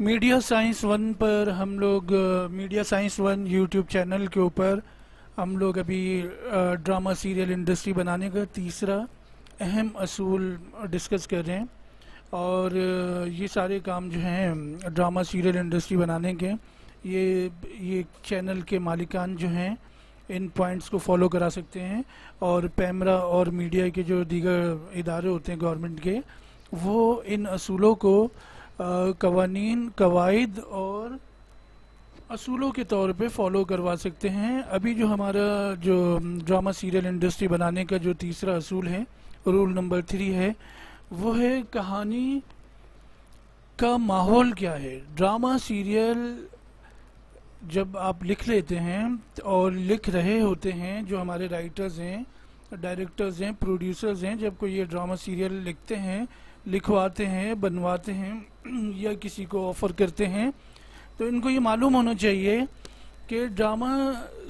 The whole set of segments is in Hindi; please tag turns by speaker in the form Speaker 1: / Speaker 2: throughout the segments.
Speaker 1: मीडिया साइंस वन पर हम लोग media science one YouTube channel के ऊपर हम लोग अभी ड्रामा सीरियल इंडस्ट्री बनाने का तीसरा अहम असूल डिस्कस कर रहे हैं और ये सारे काम जो हैं ड्रामा सीरियल इंडस्ट्री बनाने के ये ये चैनल के मालिकान जो हैं इन पॉइंट्स को फॉलो करा सकते हैं और पैमरा और मीडिया के जो दीगर इदारे होते हैं गवर्नमेंट के वो इन असूलों को कवानीन कवायद और असूलों के तौर पे फॉलो करवा सकते हैं अभी जो हमारा जो ड्रामा सीरियल इंडस्ट्री बनाने का जो तीसरा असूल है रूल नंबर थ्री है वो है कहानी का माहौल क्या है ड्रामा सीरियल जब आप लिख लेते हैं और लिख रहे होते हैं जो हमारे राइटर्स हैं डायरेक्टर्स हैं प्रोड्यूसर्स हैं जब कोई ये ड्रामा सीरियल लिखते हैं लिखवाते हैं बनवाते हैं या किसी को ऑफ़र करते हैं तो इनको ये मालूम होना चाहिए कि ड्रामा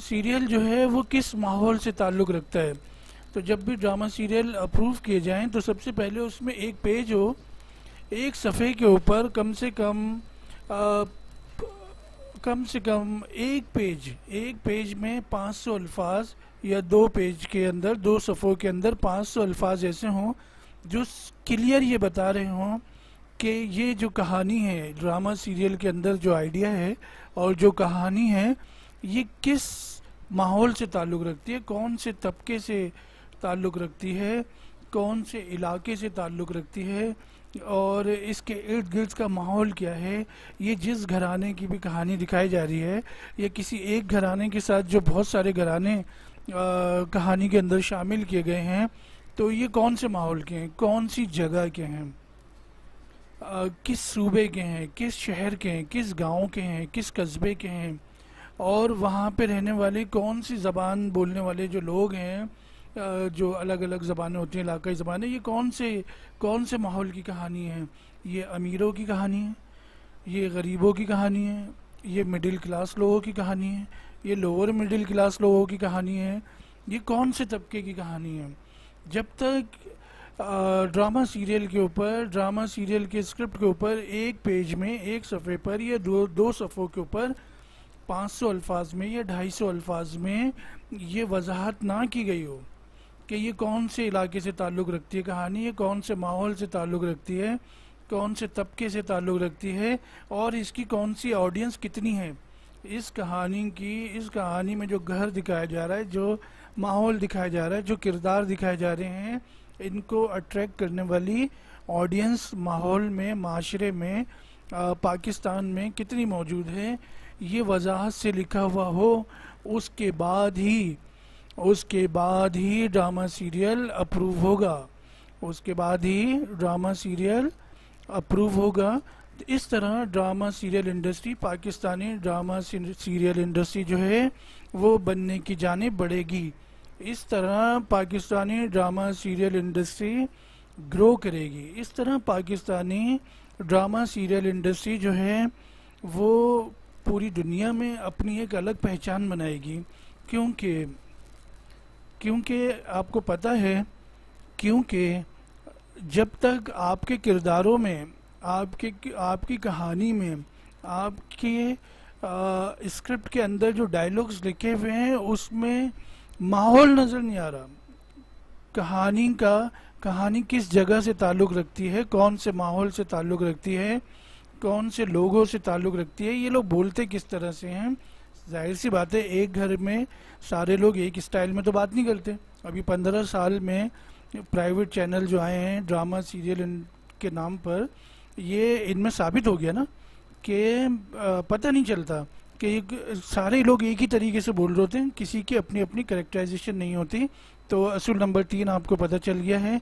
Speaker 1: सीरियल जो है वो किस माहौल से ताल्लुक़ रखता है तो जब भी ड्रामा सीरियल अप्रूव किए जाएं तो सबसे पहले उसमें एक पेज हो एक सफ़े के ऊपर कम से कम आ, कम से कम एक पेज एक पेज में 500 अल्फाज या दो पेज के अंदर दो सफ़ों के अंदर 500 अल्फाज ऐसे हों जो क्लियर ये बता रहे हों कि ये जो कहानी है ड्रामा सीरियल के अंदर जो आइडिया है और जो कहानी है ये किस माहौल से ताल्लुक़ रखती है कौन से तबके से ताल्लुक़ रखती है कौन से इलाके से ताल्लुक़ रखती है और इसके इर्द गिर्द का माहौल क्या है ये जिस घराने की भी कहानी दिखाई जा रही है ये किसी एक घराने के साथ जो बहुत सारे घराने कहानी के अंदर शामिल किए गए हैं तो ये कौन से माहौल के हैं कौन सी जगह के हैं आ, किस सूबे के हैं किस शहर के हैं किस गांव के हैं किस कस्बे के हैं और वहाँ पे रहने वाले कौन सी ज़बान बोलने वाले जो लोग हैं जो अलग अलग ज़बानें होती हैं इलाकई ज़बानें ये कौन से कौन से माहौल की कहानी है ये अमीरों की कहानी है ये गरीबों की कहानी है ये मिडिल क्लास लोगों की कहानी है ये लोअर मिडिल क्लास लोगों की कहानी है ये कौन से तबके की कहानी है जब तक ड्रामा सीरियल के ऊपर ड्रामा सीरियल के स्क्रिप्ट के ऊपर एक पेज में एक सफ़े पर या दो दो सफ़ों के ऊपर 500 अल्फाज में या ढाई सौ अल्फाज में ये वजाहत ना की गई हो कि ये कौन से इलाके से ताल्लुक़ रखती है कहानी ये कौन से माहौल से ताल्लुक़ रखती है कौन से तबके से ताल्लुक़ रखती है और इसकी कौन सी ऑडियंस कितनी है इस कहानी की इस कहानी में जो घर दिखाया जा रहा है जो माहौल दिखाया जा रहा है जो किरदार दिखाए जा रहे हैं इनको अट्रैक्ट करने वाली ऑडियंस माहौल में माशरे में आ, पाकिस्तान में कितनी मौजूद है ये वजाहत से लिखा हुआ हो उसके बाद ही उसके बाद ही ड्रामा सीरियल अप्रूव होगा उसके बाद ही ड्रामा सीरियल अप्रूव होगा इस तरह drama serial industry Pakistani drama serial industry जो है वो बनने की जानब बढ़ेगी इस तरह Pakistani drama serial industry grow करेगी इस तरह पाकिस्तानी ड्रामा सीरियल इंडस्ट्री जो है वो पूरी दुनिया में अपनी एक अलग पहचान बनाएगी क्योंकि क्योंकि आपको पता है क्योंकि जब तक आपके किरदारों में आपके आपकी कहानी में आपके स्क्रिप्ट के अंदर जो डायलॉग्स लिखे हुए हैं उसमें माहौल नज़र नहीं आ रहा कहानी का कहानी किस जगह से ताल्लुक़ रखती है कौन से माहौल से ताल्लुक़ रखती है कौन से लोगों से ताल्लुक़ रखती है ये लोग बोलते किस तरह से हैं जाहिर सी बात है एक घर में सारे लोग एक स्टाइल में तो बात नहीं करते अभी पंद्रह साल में प्राइवेट चैनल जो आए हैं ड्रामा सीरियल के नाम पर ये इनमें साबित हो गया ना कि पता नहीं चलता कि सारे लोग एक ही तरीके से बोल रहे होते हैं किसी की अपनी अपनी करेक्टराइजेशन नहीं होती तो असूल नंबर तीन आपको पता चल गया है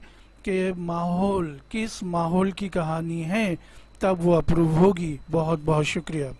Speaker 1: कि माहौल किस माहौल की कहानी है तब वो अप्रूव होगी बहुत बहुत शुक्रिया